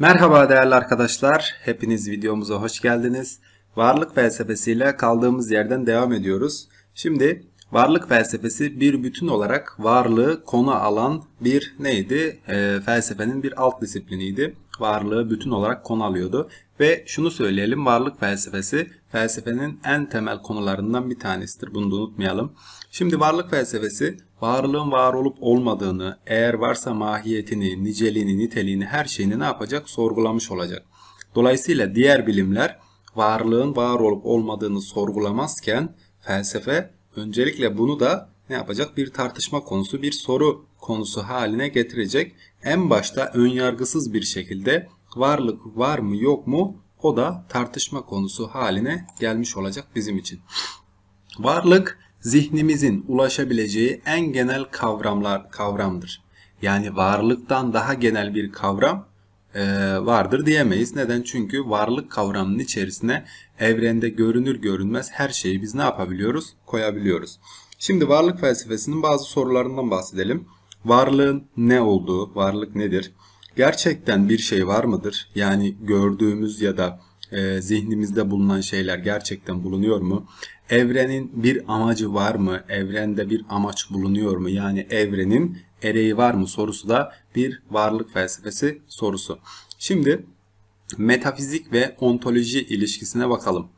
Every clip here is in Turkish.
Merhaba değerli arkadaşlar. Hepiniz videomuza hoş geldiniz. Varlık felsefesiyle kaldığımız yerden devam ediyoruz. Şimdi varlık felsefesi bir bütün olarak varlığı konu alan bir neydi? E, felsefenin bir alt disipliniydi. Varlığı bütün olarak konu alıyordu. Ve şunu söyleyelim varlık felsefesi felsefenin en temel konularından bir tanesidir. Bunu da unutmayalım. Şimdi varlık felsefesi varlığın var olup olmadığını, eğer varsa mahiyetini, niceliğini, niteliğini, her şeyini ne yapacak? Sorgulamış olacak. Dolayısıyla diğer bilimler varlığın var olup olmadığını sorgulamazken felsefe öncelikle bunu da ne yapacak? Bir tartışma konusu, bir soru konusu haline getirecek. En başta önyargısız bir şekilde varlık var mı yok mu o da tartışma konusu haline gelmiş olacak bizim için. Varlık zihnimizin ulaşabileceği en genel kavramlar kavramdır. Yani varlıktan daha genel bir kavram e, vardır diyemeyiz. Neden? Çünkü varlık kavramının içerisine evrende görünür görünmez her şeyi biz ne yapabiliyoruz? Koyabiliyoruz. Şimdi varlık felsefesinin bazı sorularından bahsedelim. Varlığın ne olduğu, varlık nedir? Gerçekten bir şey var mıdır? Yani gördüğümüz ya da e, zihnimizde bulunan şeyler gerçekten bulunuyor mu? Evrenin bir amacı var mı? Evrende bir amaç bulunuyor mu? Yani evrenin ereği var mı sorusu da bir varlık felsefesi sorusu. Şimdi metafizik ve ontoloji ilişkisine bakalım.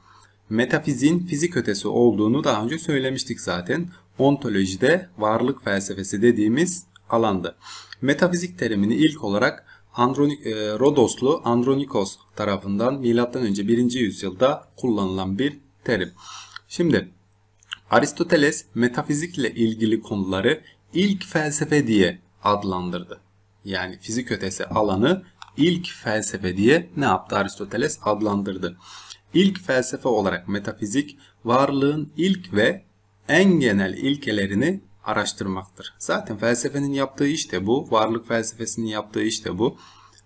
Metafizin fizik ötesi olduğunu daha önce söylemiştik zaten. Ontolojide varlık felsefesi dediğimiz alandı. Metafizik terimini ilk olarak Andronik, e, Rodoslu Andronikos tarafından M.Ö. 1. yüzyılda kullanılan bir terim. Şimdi Aristoteles metafizikle ilgili konuları ilk felsefe diye adlandırdı. Yani fizik ötesi alanı ilk felsefe diye ne yaptı Aristoteles adlandırdı. İlk felsefe olarak metafizik varlığın ilk ve en genel ilkelerini araştırmaktır. Zaten felsefenin yaptığı iş de bu. Varlık felsefesinin yaptığı iş de bu.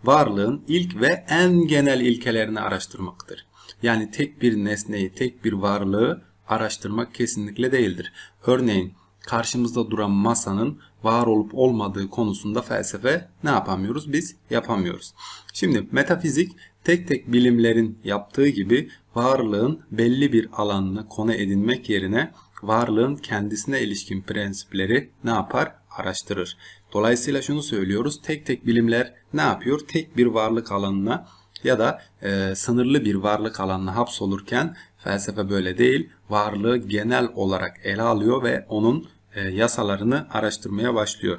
Varlığın ilk ve en genel ilkelerini araştırmaktır. Yani tek bir nesneyi, tek bir varlığı araştırmak kesinlikle değildir. Örneğin karşımızda duran masanın var olup olmadığı konusunda felsefe ne yapamıyoruz? Biz yapamıyoruz. Şimdi metafizik tek tek bilimlerin yaptığı gibi varlığın belli bir alanını konu edinmek yerine varlığın kendisine ilişkin prensipleri ne yapar? Araştırır. Dolayısıyla şunu söylüyoruz. Tek tek bilimler ne yapıyor? Tek bir varlık alanına ya da e, sınırlı bir varlık alanına hapsolurken Felsefe böyle değil. Varlığı genel olarak ele alıyor ve onun e, yasalarını araştırmaya başlıyor.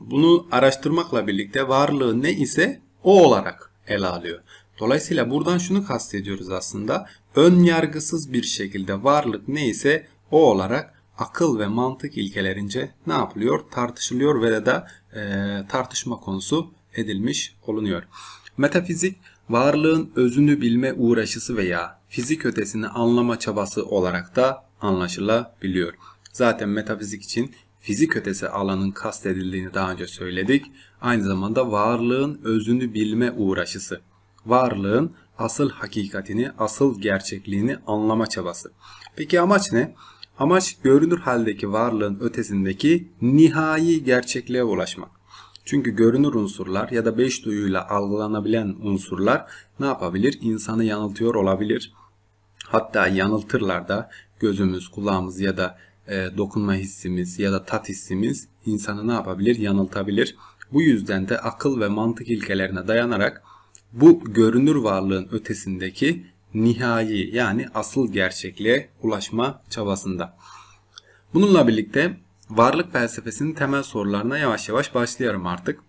Bunu araştırmakla birlikte varlığı ne ise o olarak ele alıyor. Dolayısıyla buradan şunu kastediyoruz aslında. Ön yargısız bir şekilde varlık ne ise o olarak akıl ve mantık ilkelerince ne yapılıyor? Tartışılıyor ve de e, tartışma konusu edilmiş olunuyor. Metafizik varlığın özünü bilme uğraşısı veya fizik ötesini anlama çabası olarak da anlaşılabiliyor. Zaten metafizik için fizik ötesi alanın kastedildiğini daha önce söyledik. Aynı zamanda varlığın özünü bilme uğraşısı. Varlığın asıl hakikatini, asıl gerçekliğini anlama çabası. Peki amaç ne? Amaç görünür haldeki varlığın ötesindeki nihai gerçekliğe ulaşmak. Çünkü görünür unsurlar ya da beş duyuyla algılanabilen unsurlar ne yapabilir? İnsanı yanıltıyor olabilir. Hatta yanıltırlar da gözümüz, kulağımız ya da e, dokunma hissimiz ya da tat hissimiz insanı ne yapabilir? Yanıltabilir. Bu yüzden de akıl ve mantık ilkelerine dayanarak bu görünür varlığın ötesindeki nihai yani asıl gerçekliğe ulaşma çabasında. Bununla birlikte varlık felsefesinin temel sorularına yavaş yavaş başlıyorum artık.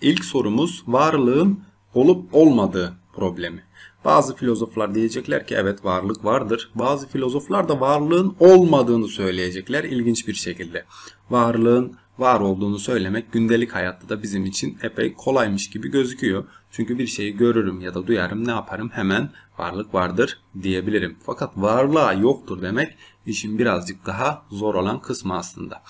İlk sorumuz varlığın olup olmadığı problemi. Bazı filozoflar diyecekler ki evet varlık vardır. Bazı filozoflar da varlığın olmadığını söyleyecekler ilginç bir şekilde. Varlığın var olduğunu söylemek gündelik hayatta da bizim için epey kolaymış gibi gözüküyor. Çünkü bir şeyi görürüm ya da duyarım ne yaparım hemen varlık vardır diyebilirim. Fakat varlığa yoktur demek işin birazcık daha zor olan kısmı aslında.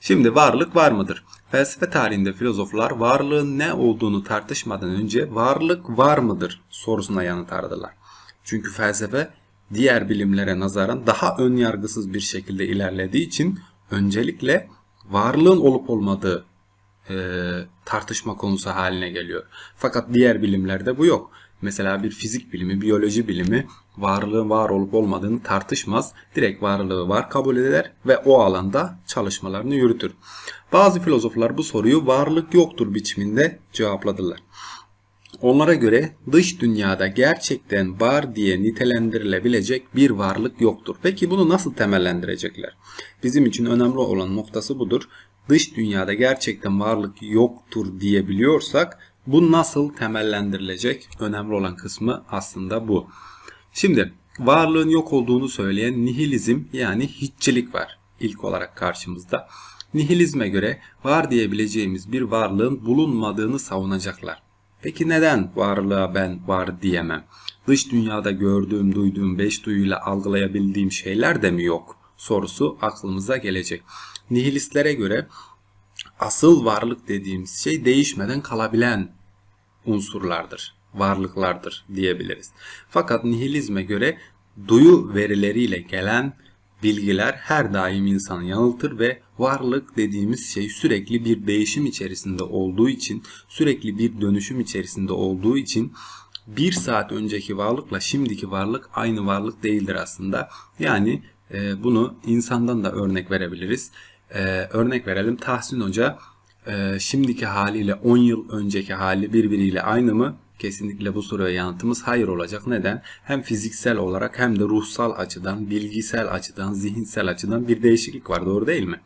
Şimdi varlık var mıdır? Felsefe tarihinde filozoflar varlığın ne olduğunu tartışmadan önce varlık var mıdır sorusuna yanıt aradılar. Çünkü felsefe diğer bilimlere nazaran daha ön yargısız bir şekilde ilerlediği için öncelikle varlığın olup olmadığı e, tartışma konusu haline geliyor. Fakat diğer bilimlerde bu yok. Mesela bir fizik bilimi, biyoloji bilimi varlığın var olup olmadığını tartışmaz. Direkt varlığı var kabul eder ve o alanda çalışmalarını yürütür. Bazı filozoflar bu soruyu varlık yoktur biçiminde cevapladılar. Onlara göre dış dünyada gerçekten var diye nitelendirilebilecek bir varlık yoktur. Peki bunu nasıl temellendirecekler? Bizim için önemli olan noktası budur. Dış dünyada gerçekten varlık yoktur diyebiliyorsak bu nasıl temellendirilecek? Önemli olan kısmı aslında bu. Şimdi varlığın yok olduğunu söyleyen nihilizm yani hiççilik var ilk olarak karşımızda. Nihilizme göre var diyebileceğimiz bir varlığın bulunmadığını savunacaklar. Peki neden varlığa ben var diyemem? Dış dünyada gördüğüm, duyduğum, beş duyuyla algılayabildiğim şeyler de mi yok? Sorusu aklımıza gelecek. Nihilistlere göre asıl varlık dediğimiz şey değişmeden kalabilen unsurlardır, varlıklardır diyebiliriz. Fakat nihilizme göre duyu verileriyle gelen Bilgiler her daim insanı yanıltır ve varlık dediğimiz şey sürekli bir değişim içerisinde olduğu için, sürekli bir dönüşüm içerisinde olduğu için bir saat önceki varlıkla şimdiki varlık aynı varlık değildir aslında. Yani e, bunu insandan da örnek verebiliriz. E, örnek verelim Tahsin Hoca e, şimdiki haliyle 10 yıl önceki hali birbiriyle aynı mı? Kesinlikle bu soruya yanıtımız hayır olacak. Neden? Hem fiziksel olarak hem de ruhsal açıdan, bilgisel açıdan, zihinsel açıdan bir değişiklik var. Doğru değil mi?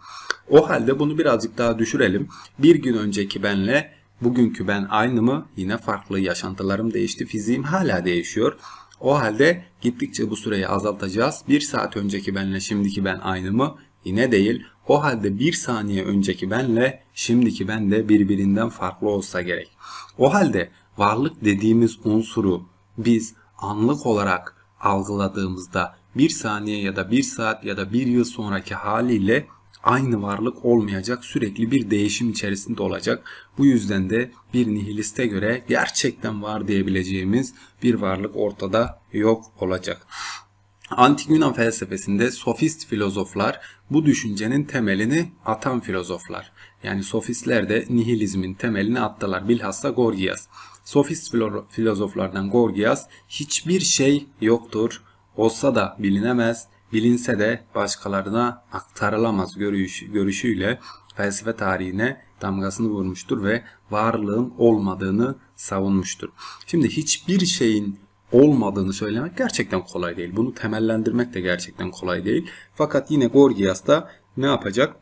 O halde bunu birazcık daha düşürelim. Bir gün önceki benle bugünkü ben aynı mı? Yine farklı. Yaşantılarım değişti. Fiziğim hala değişiyor. O halde gittikçe bu süreyi azaltacağız. Bir saat önceki benle şimdiki ben aynı mı? Yine değil. O halde bir saniye önceki benle şimdiki ben de birbirinden farklı olsa gerek. O halde varlık dediğimiz unsuru biz anlık olarak algıladığımızda bir saniye ya da bir saat ya da bir yıl sonraki haliyle aynı varlık olmayacak sürekli bir değişim içerisinde olacak. Bu yüzden de bir nihiliste göre gerçekten var diyebileceğimiz bir varlık ortada yok olacak. Antik Yunan felsefesinde sofist filozoflar bu düşüncenin temelini atan filozoflar. Yani sofistler de nihilizmin temelini attılar bilhassa Gorgias. Sofist filozoflardan Gorgias hiçbir şey yoktur. Olsa da bilinemez, bilinse de başkalarına aktarılamaz görüş, görüşüyle felsefe tarihine damgasını vurmuştur ve varlığın olmadığını savunmuştur. Şimdi hiçbir şeyin olmadığını söylemek gerçekten kolay değil. Bunu temellendirmek de gerçekten kolay değil. Fakat yine Gorgias da ne yapacak?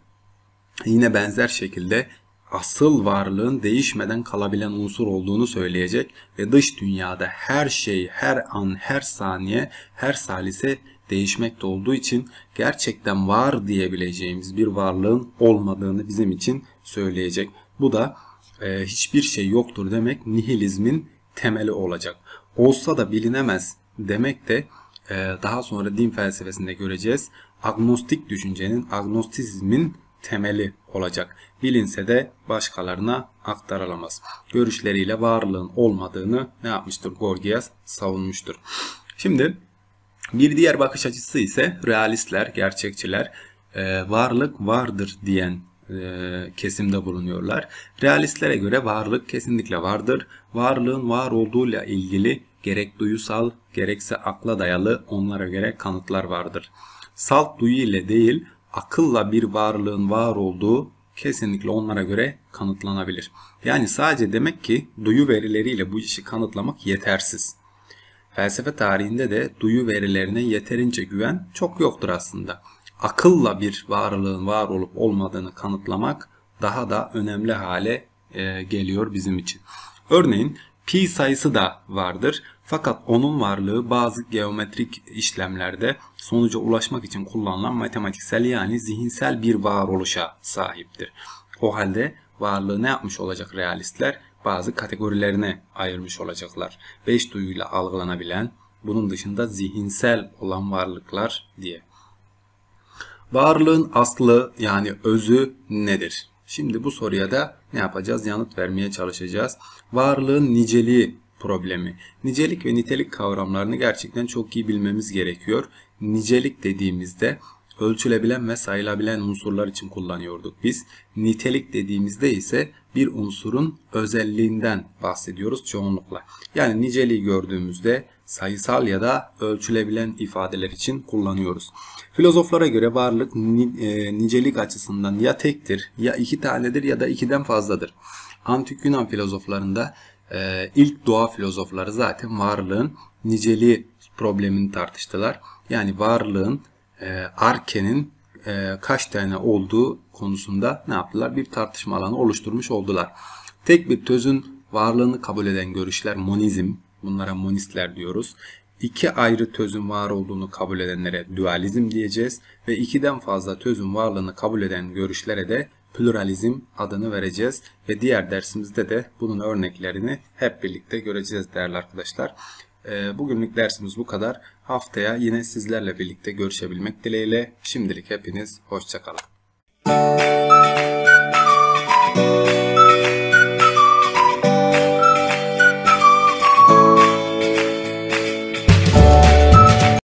Yine benzer şekilde asıl varlığın değişmeden kalabilen unsur olduğunu söyleyecek ve dış dünyada her şey, her an, her saniye, her salise değişmekte olduğu için gerçekten var diyebileceğimiz bir varlığın olmadığını bizim için söyleyecek. Bu da e, hiçbir şey yoktur demek nihilizmin temeli olacak. Olsa da bilinemez demek de e, daha sonra din felsefesinde göreceğiz. Agnostik düşüncenin, agnostizmin temeli olacak. Bilinse de başkalarına aktarılamaz. Görüşleriyle varlığın olmadığını ne yapmıştır? Gorgias savunmuştur. Şimdi bir diğer bakış açısı ise realistler, gerçekçiler e, varlık vardır diyen e, kesimde bulunuyorlar. Realistlere göre varlık kesinlikle vardır. Varlığın var olduğuyla ilgili gerek duyusal gerekse akla dayalı onlara göre kanıtlar vardır. Salt duyu ile değil akılla bir varlığın var olduğu kesinlikle onlara göre kanıtlanabilir. Yani sadece demek ki duyu verileriyle bu işi kanıtlamak yetersiz. Felsefe tarihinde de duyu verilerine yeterince güven çok yoktur aslında. Akılla bir varlığın var olup olmadığını kanıtlamak daha da önemli hale e, geliyor bizim için. Örneğin pi sayısı da vardır. Fakat onun varlığı bazı geometrik işlemlerde sonuca ulaşmak için kullanılan matematiksel yani zihinsel bir varoluşa sahiptir. O halde varlığı ne yapmış olacak realistler? Bazı kategorilerine ayırmış olacaklar. Beş duyuyla algılanabilen, bunun dışında zihinsel olan varlıklar diye. Varlığın aslı yani özü nedir? Şimdi bu soruya da ne yapacağız? Yanıt vermeye çalışacağız. Varlığın niceliği problemi. Nicelik ve nitelik kavramlarını gerçekten çok iyi bilmemiz gerekiyor. Nicelik dediğimizde ölçülebilen ve sayılabilen unsurlar için kullanıyorduk biz. Nitelik dediğimizde ise bir unsurun özelliğinden bahsediyoruz çoğunlukla. Yani niceliği gördüğümüzde sayısal ya da ölçülebilen ifadeler için kullanıyoruz. Filozoflara göre varlık e, nicelik açısından ya tektir ya iki tanedir ya da ikiden fazladır. Antik Yunan filozoflarında e, ilk doğa filozofları zaten varlığın niceliği problemini tartıştılar. Yani varlığın e, arkenin e, kaç tane olduğu konusunda ne yaptılar? Bir tartışma alanı oluşturmuş oldular. Tek bir tözün varlığını kabul eden görüşler monizm. Bunlara monistler diyoruz. İki ayrı tözün var olduğunu kabul edenlere dualizm diyeceğiz ve ikiden fazla tözün varlığını kabul eden görüşlere de pluralizm adını vereceğiz ve diğer dersimizde de bunun örneklerini hep birlikte göreceğiz değerli arkadaşlar. Ee, bugünlük dersimiz bu kadar. Haftaya yine sizlerle birlikte görüşebilmek dileğiyle. Şimdilik hepiniz hoşçakalın.